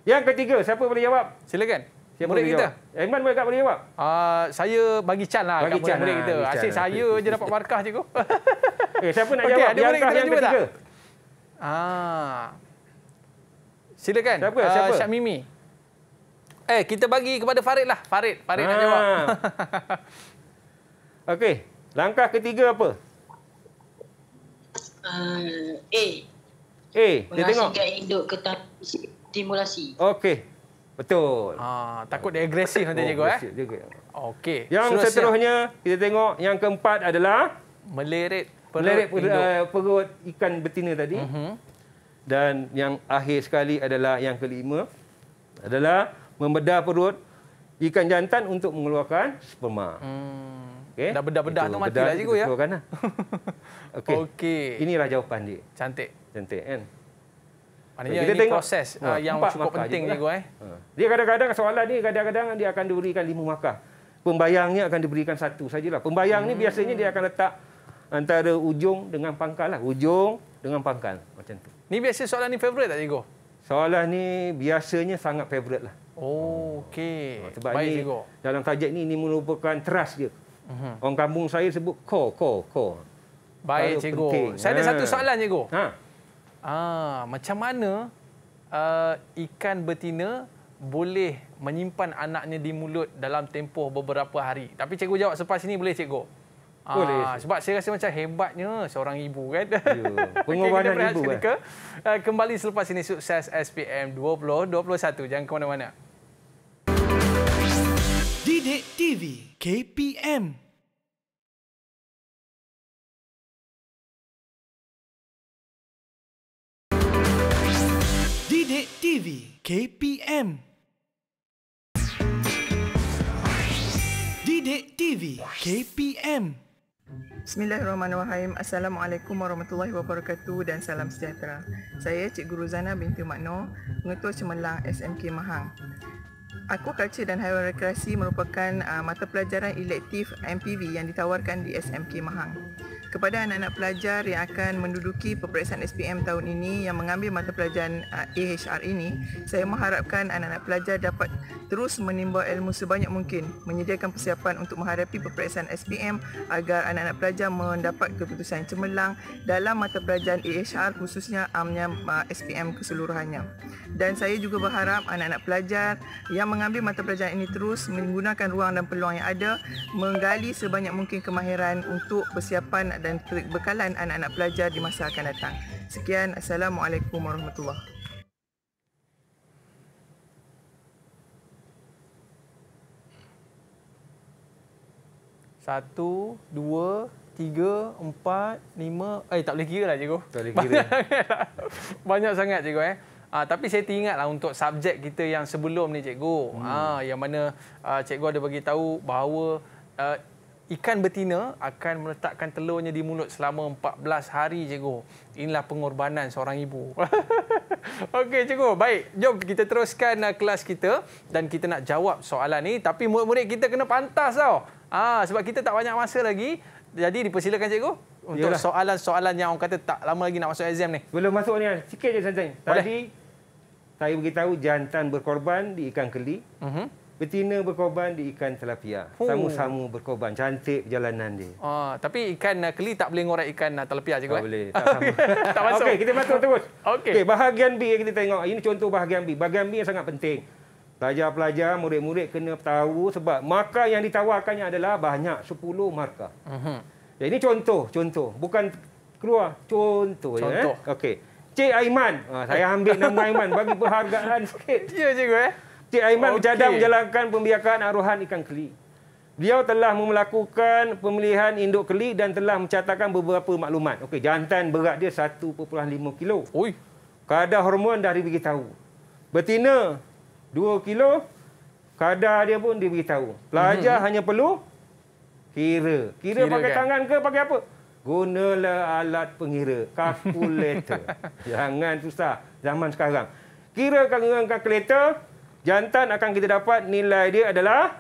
Yang ketiga, siapa boleh jawab? Silakan. Siapa murid kita. Jawab? Aiman boleh boleh jawab? Uh, saya bagi chan lah bagi chan murid, kita. Asyik chan. saya je dapat markah cikgu. eh, siapa nak okay, jawab? Ada murid yang ketiga. Ah. Silakan. Siapa? Uh, siapa? Syak Mimi. Eh, kita bagi kepada Farid lah. Farid, Farid ah. nak jawab. Okey. Langkah ketiga apa? Uh, A. A. Kita tengok. Menghasilkan hidup stimulasi. Okey. Betul. Ha, takut dia agresif nanti oh, cikgu eh. Okey. Yang Surah seterusnya siap. kita tengok yang keempat adalah meleret. perut, melerit perut, eh, perut ikan betina tadi. Uh mhm. -huh. Dan yang akhir sekali adalah yang kelima adalah membedah perut ikan jantan untuk mengeluarkan sperma. Hmm. Okey. Dah bedah-bedah tu matilah cikgu ya. Lah. Okey. Okay. Inilah jawapan dia. Cantik. Cantik kan? Maknanya kita ini tengok proses ha, uh, yang cukup penting juga kan? eh. Ha. Dia kadang-kadang soalan ni kadang-kadang dia akan diberikan lima markah. Pembayangnya akan diberikan satu sajalah. Pembayang hmm. ni biasanya dia akan letak antara ujung dengan pangkal lah. Ujung dengan pangkal macam tu. Ni biasa soalan ni favorite tak cikgu? Soalan ni biasanya sangat favorite lah. Oh, okey. Ha, sebab Baik, ni, cikgu. dalam tajuk ni, ini merupakan trust dia. Uh-huh. Orang kampung saya sebut ko ko ko. Baik, Lalu cikgu. Penting. Saya ha. ada satu soalan, cikgu. Ha. Ah, macam mana uh, ikan betina boleh menyimpan anaknya di mulut dalam tempoh beberapa hari? Tapi cikgu jawab selepas ini boleh cikgu? Ah, boleh. Ah, sebab saya rasa macam hebatnya seorang ibu kan. Ya. Pengorbanan okay, ibu kan. Uh, kembali selepas ini sukses SPM 2021. Jangan ke mana-mana. Didik TV KPM Sidik TV KPM Didik TV KPM Bismillahirrahmanirrahim Assalamualaikum warahmatullahi wabarakatuh dan salam sejahtera Saya Cikgu Ruzana binti Makno, Pengetua Cemerlang SMK Mahang Aku Aquaculture dan Haiwan Rekreasi merupakan uh, mata pelajaran elektif MPV yang ditawarkan di SMK Mahang kepada anak-anak pelajar yang akan menduduki peperiksaan SPM tahun ini yang mengambil mata pelajaran uh, AHR ini, saya mengharapkan anak-anak pelajar dapat terus menimba ilmu sebanyak mungkin, menyediakan persiapan untuk menghadapi peperiksaan SPM agar anak-anak pelajar mendapat keputusan cemerlang dalam mata pelajaran AHR khususnya amnya uh, SPM keseluruhannya. Dan saya juga berharap anak-anak pelajar yang mengambil mata pelajaran ini terus menggunakan ruang dan peluang yang ada menggali sebanyak mungkin kemahiran untuk persiapan dan kebekalan anak-anak pelajar di masa akan datang. Sekian, Assalamualaikum warahmatullahi Satu, dua, tiga, empat, lima. Eh, tak boleh kira lah, cikgu. Tak boleh kira. Banyak, banyak sangat, cikgu. Eh. Ah, tapi saya teringatlah untuk subjek kita yang sebelum ni, cikgu. Hmm. Ah, yang mana ah, cikgu ada bagi tahu bahawa ah, ikan betina akan meletakkan telurnya di mulut selama 14 hari cikgu. Inilah pengorbanan seorang ibu. Okey cikgu, baik. Jom kita teruskan uh, kelas kita dan kita nak jawab soalan ni tapi murid-murid kita kena pantas tau. Ah sebab kita tak banyak masa lagi. Jadi dipersilakan cikgu untuk soalan-soalan yang orang kata tak lama lagi nak masuk exam ni. Belum masuk ni. Sikit je santai. Tadi Boleh. saya beritahu jantan berkorban di ikan keli. Uh-huh. Betina berkorban di ikan tilapia. Oh. Samu-samu berkorban. Cantik perjalanan dia. Ah, oh, tapi ikan ah, keli tak boleh ngorek ikan ah, tilapia juga. Tak eh? boleh. Tak, tak masuk. Okey, kita masuk terus. Okey. Okay, bahagian B yang kita tengok. Ini contoh bahagian B. Bahagian B yang sangat penting. Pelajar-pelajar, murid-murid kena tahu sebab marka yang ditawarkannya adalah banyak 10 markah. Uh-huh. ini contoh, contoh. Bukan keluar. Contoh. Contoh. Ya, eh? Okey. Cik Aiman. Ah, saya ambil nama Aiman bagi perhargaan sikit. Ya, cikgu. Eh? Encik Aiman okay. bercadang menjalankan pembiakan aruhan ikan keli. Beliau telah melakukan pemilihan induk keli dan telah mencatatkan beberapa maklumat. Okey, jantan berat dia 1.5 kilo. Oi. Kadar hormon dah diberitahu. Betina 2 kilo. Kadar dia pun diberitahu. Pelajar mm-hmm. hanya perlu kira. Kira, kira pakai kan? tangan ke pakai apa? Gunalah alat pengira, kalkulator. Jangan susah zaman sekarang. Kirakan dengan kalkulator, jantan akan kita dapat nilai dia adalah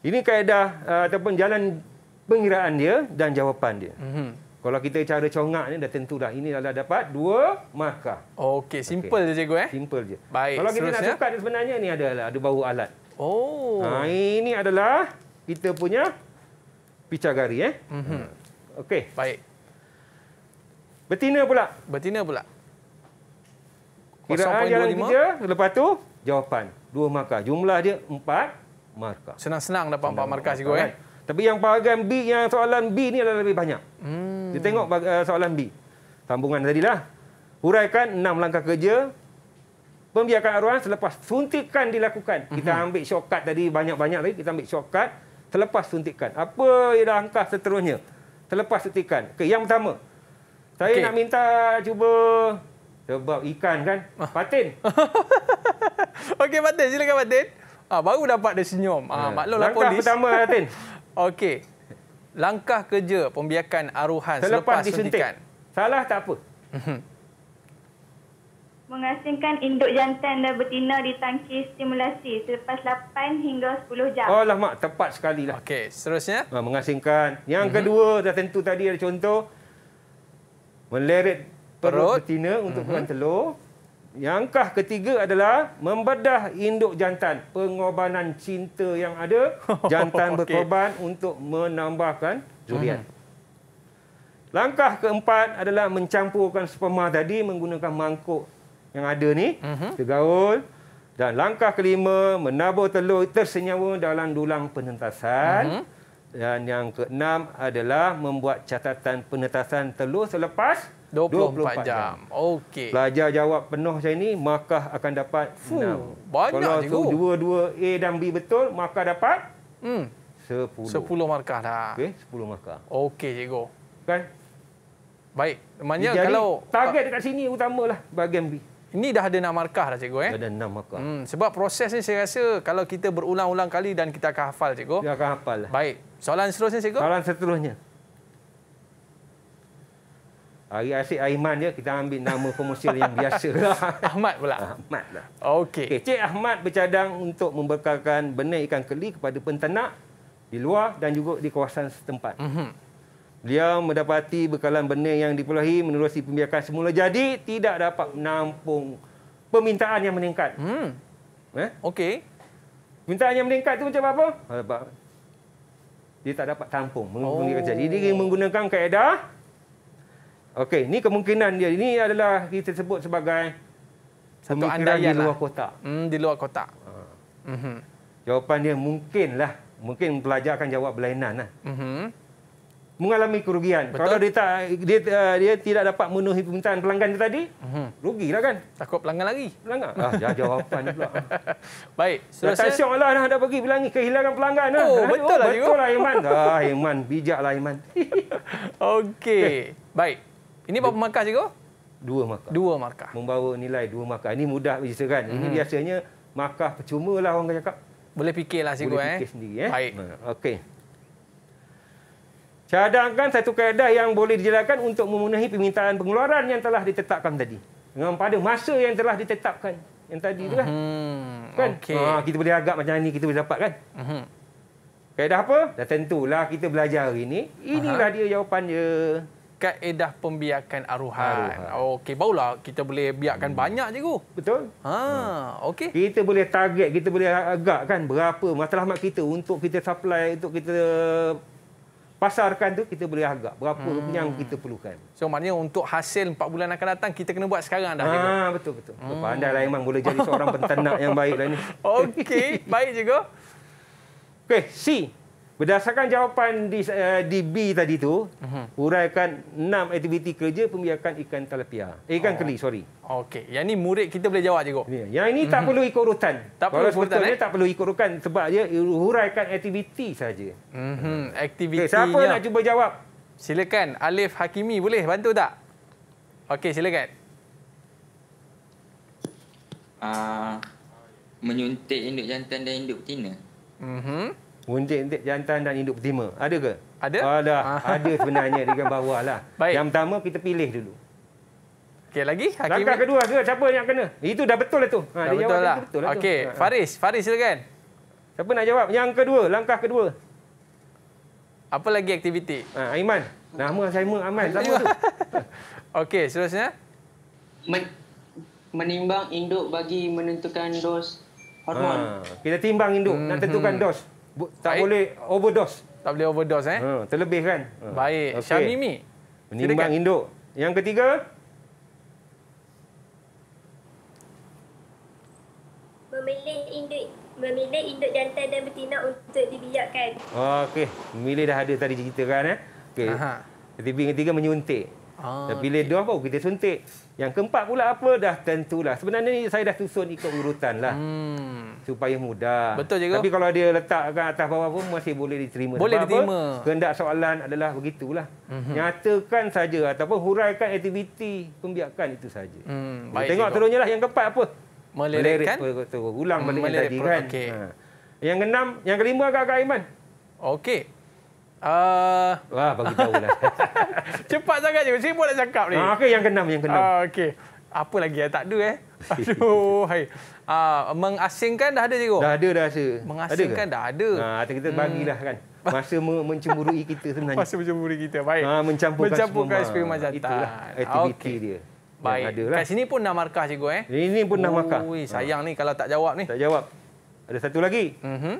ini kaedah uh, ataupun jalan pengiraan dia dan jawapan dia. Mm-hmm. Kalau kita cara congak ni dah tentulah ini adalah dapat dua markah. Okey, simple okay. je cikgu eh. Simple je. Baik. Kalau kita seterusnya. nak tukar sebenarnya ni adalah ada bau alat. Oh. Ha, ini adalah kita punya picagari eh. Mhm. Ha, okey. Baik. Betina pula. Betina pula. Kiraan 0.25. jalan kerja, lepas tu jawapan dua markah. Jumlah dia empat markah. Senang-senang dapat empat markah cikgu eh? kan? Tapi yang bahagian B, yang soalan B ini adalah lebih banyak. Hmm. Kita tengok eh, soalan B. Sambungan lah, Huraikan enam langkah kerja. Pembiarkan arwah selepas suntikan dilakukan. Kita mhm. ambil shortcut tadi banyak-banyak tadi. Kita ambil shortcut. Selepas suntikan. Apa ialah angka seterusnya? Selepas suntikan. Okay, yang pertama. Saya okay. nak minta cuba sebab ikan kan. Patin. Ah. Okey Patin, silakan Patin. Ah baru dapat dia senyum. Ah yeah. maklumlah polis. Langkah pertama Patin. Okey. Langkah kerja pembiakan aruhan selepas, selepas Suntikan. Salah tak apa. Mhm. Mengasingkan induk jantan dan betina di tangki stimulasi selepas 8 hingga 10 jam. Oh lah mak, tepat sekali lah. Okey, seterusnya. Ah, Mengasingkan. Yang mm-hmm. kedua, dah tentu tadi ada contoh. Meleret perut betina untuk mhm. uh-huh. makan telur. Yang kah ketiga adalah membedah induk jantan. Pengorbanan cinta yang ada, jantan okay. berkorban untuk menambahkan durian. Uh-huh. Mhm. Langkah keempat adalah mencampurkan sperma tadi menggunakan mangkuk yang ada ni, uh-huh. gaul. Dan langkah kelima, menabur telur tersenyawa dalam dulang penetasan. Uh-huh. Dan yang keenam adalah membuat catatan penetasan telur selepas 24, 24 jam. jam. Okey. Pelajar jawab penuh macam ini, maka akan dapat Fuh, 6. Banyak Kalau cikgu. Kalau dua-dua A dan B betul, maka dapat hmm. 10. 10 markah dah. Okey, 10 markah. Okey, cikgu. Kan? Baik. Maknanya Jadi, kalau... Target dekat sini utamalah bahagian B. Ini dah ada 6 markah dah, cikgu. Eh? Dah ada 6 markah. Hmm, sebab proses ni saya rasa kalau kita berulang-ulang kali dan kita akan hafal, cikgu. Kita akan hafal. Lah. Baik. Soalan seterusnya, cikgu. Soalan seterusnya. Hari Asyik Aiman je, kita ambil nama komersial yang biasa lah. Ahmad pula? Ah, Ahmad lah. Okey. Okay, Cik Ahmad bercadang untuk membekalkan benih ikan keli kepada penternak di luar dan juga di kawasan setempat. Mm-hmm. Beliau mendapati bekalan benih yang dipeluhi menerusi pembiakan semula jadi tidak dapat menampung permintaan yang meningkat. Hmm. Eh? Okey. Permintaan yang meningkat tu macam apa? Dia tak dapat tampung. Oh. Jadi dia menggunakan kaedah Okey, ini kemungkinan dia. Ini adalah kita sebut sebagai satu andaian di lah. luar lah. kotak. Hmm, di luar kotak. Uh. Ha. Mm -hmm. Jawapan dia mungkinlah. Mungkin pelajar akan jawab berlainan. Lah. Mm Mengalami kerugian. Betul. Kalau dia, tak, dia, uh, dia tidak dapat memenuhi permintaan pelanggan dia tadi, mm -hmm. rugilah kan? Takut pelanggan lagi. Pelanggan? Ah, ya, jawapan pula. Baik. Dah tak syok lah dah pergi pelanggan. Kehilangan pelanggan. Lah. Oh, eh, betul lah. Oh, betul lah, Iman. Ah, Iman. bijaklah Iman. Okey. Baik. Ini berapa markah cikgu? Dua markah. Dua markah. Membawa nilai dua markah. Ini mudah biasa kan. Hmm. Ini mhm. biasanya markah percuma lah orang cakap. Boleh fikirlah cikgu Boleh eh. Boleh fikir sendiri eh. Baik. Okey. Cadangkan satu kaedah yang boleh dijalankan untuk memenuhi permintaan pengeluaran yang telah ditetapkan tadi. Dengan pada masa yang telah ditetapkan yang tadi tu lah. Hmm, kan? Mhm. kan? Okay. Ha, kita boleh agak macam ni kita boleh dapat kan? Hmm. Kaedah apa? Dah tentulah kita belajar hari ni. Inilah Aha. dia jawapan dia kaedah pembiakan aruhan. aruhan. Okey, baulah kita boleh biakkan hmm. banyak cikgu. Betul. Ha, hmm. okey. Kita boleh target, kita boleh agak kan berapa matlamat kita untuk kita supply, untuk kita pasarkan tu kita boleh agak berapa hmm. yang kita perlukan. So maknanya untuk hasil 4 bulan akan datang kita kena buat sekarang dah. Ha ah, tengok. betul betul. Hmm. Pandai lah memang boleh jadi seorang peternak yang baiklah ni. Okey, baik juga. Okey, C. Berdasarkan jawapan di uh, eh, DB tadi tu, uh-huh. uraikan enam aktiviti kerja pembiakan ikan talapia. Eh, ikan oh. keli, sorry. Okey, yang ini murid kita boleh jawab je kok. Ya, yang ini uh-huh. tak mhm. perlu ikut urutan. Tak perlu urutan. Eh? Tak perlu ikut urutan sebab dia uraikan aktiviti saja. Mhm, uh-huh. aktiviti. Okay, siapa nak cuba jawab? Silakan Alif Hakimi boleh bantu tak? Okey, silakan. Uh, menyuntik induk jantan dan induk betina. Mhm. Uh-huh. Undik-undik jantan dan induk betima. Ada ke? Ada. Ada. Ah. Ada sebenarnya di gambar bawah lah. Baik. Yang pertama kita pilih dulu. Okey lagi hakim. Langkah kedua ke siapa yang kena? Itu dah betul lah tu. Ha dah lah. betul lah. lah Okey, ha, ha. Faris, Faris silakan. Siapa nak jawab? Yang kedua, langkah kedua. Apa lagi aktiviti? Ha Aiman. Nama Aiman Aiman siapa tu? Okey, selanjutnya. Men menimbang induk bagi menentukan dos hormon. Ha, kita timbang induk hmm. nak mhm. tentukan dos tak Baik. boleh overdose. Tak boleh overdose eh. Ha, terlebih kan. Ha. Baik. Okay. Syamimi. Menimbang induk. Yang ketiga. Memilih induk memilih induk jantan dan betina untuk dibiarkan. Oh, Okey. Memilih dah ada tadi cerita kan eh. Okey. yang ketiga menyuntik. Ah, Dah pilih okay. dua baru kita suntik. Yang keempat pula apa? Dah tentulah. Sebenarnya ni saya dah susun ikut urutan lah. Hmm. Supaya mudah. Betul juga. Tapi kalau dia letakkan atas bawah pun masih boleh diterima. Boleh Sebab diterima. Apa? Kehendak soalan adalah begitulah. Mm-hmm. Nyatakan saja ataupun huraikan aktiviti pembiakan itu saja. Hmm. Baik tengok terusnya lah yang keempat apa? Melerikkan. Melerik. Ulang balik yang tadi kan. Okay. Ha. Yang keenam, yang kelima agak-agak Iman. Okey. Uh... Wah, bagi tahu lah. Cepat sangat je. Siapa nak cakap ni? Ah, okay, yang keenam, yang keenam. Uh, ah, okay. Apa lagi yang tak ada eh? Aduh, hai. Uh, mengasingkan dah ada cikgu? Dah ada dah rasa. Mengasingkan ada dah ada. Ha, nah, kita hmm. bagilah hmm. kan. Masa mencemburui kita sebenarnya. Masa mencemburui kita, baik. Ha, mencampurkan, mencampurkan semua. Mencampurkan eksperimen jantan. Itulah aktiviti okay. dia. Baik. Ada lah. Kat sini pun nak markah cikgu eh? Ini pun nak markah. Ui, sayang ha. ni kalau tak jawab ni. Tak jawab. Ada satu lagi. Mm -hmm.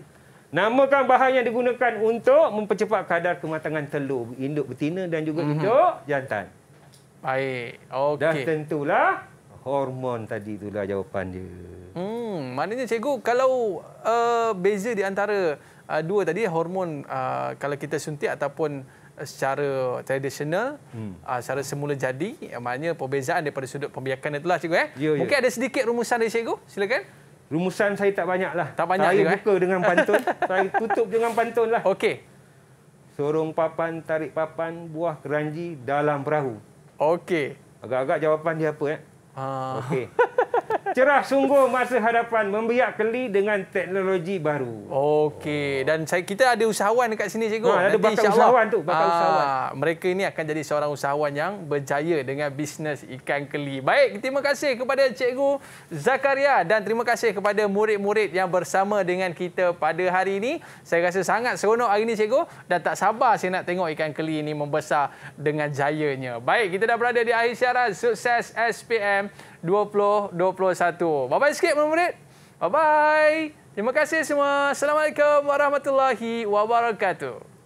Namakan bahan yang digunakan untuk mempercepat kadar kematangan telur induk betina dan juga mm-hmm. induk jantan. Baik. Okey. Dah tentulah hormon tadi itulah jawapan dia. Hmm, maknanya cikgu kalau uh, beza di antara uh, dua tadi hormon uh, kalau kita suntik ataupun secara tradisional hmm. uh, secara semula jadi maknanya perbezaan daripada sudut pembiakan itulah cikgu eh. Ya, ya. Mungkin ada sedikit rumusan dari cikgu? Silakan. Rumusan saya tak banyak lah. Tak banyak saya juga. Saya eh? buka eh? dengan pantun. saya tutup dengan pantun lah. Okey. Sorong papan, tarik papan, buah keranji dalam perahu. Okey. Agak-agak jawapan dia apa ya? Ah. Okey. Cerah sungguh masa hadapan membiak keli dengan teknologi baru. Okey, dan saya kita ada usahawan dekat sini cikgu. Ha, ada bakal usahawan tu, bakal aa, ah, usahawan. Mereka ini akan jadi seorang usahawan yang berjaya dengan bisnes ikan keli. Baik, terima kasih kepada cikgu Zakaria dan terima kasih kepada murid-murid yang bersama dengan kita pada hari ini. Saya rasa sangat seronok hari ini cikgu dan tak sabar saya nak tengok ikan keli ini membesar dengan jayanya. Baik, kita dah berada di akhir siaran sukses SPM. 2021. Bye-bye sikit, murid-murid. Bye-bye. Terima kasih semua. Assalamualaikum warahmatullahi wabarakatuh.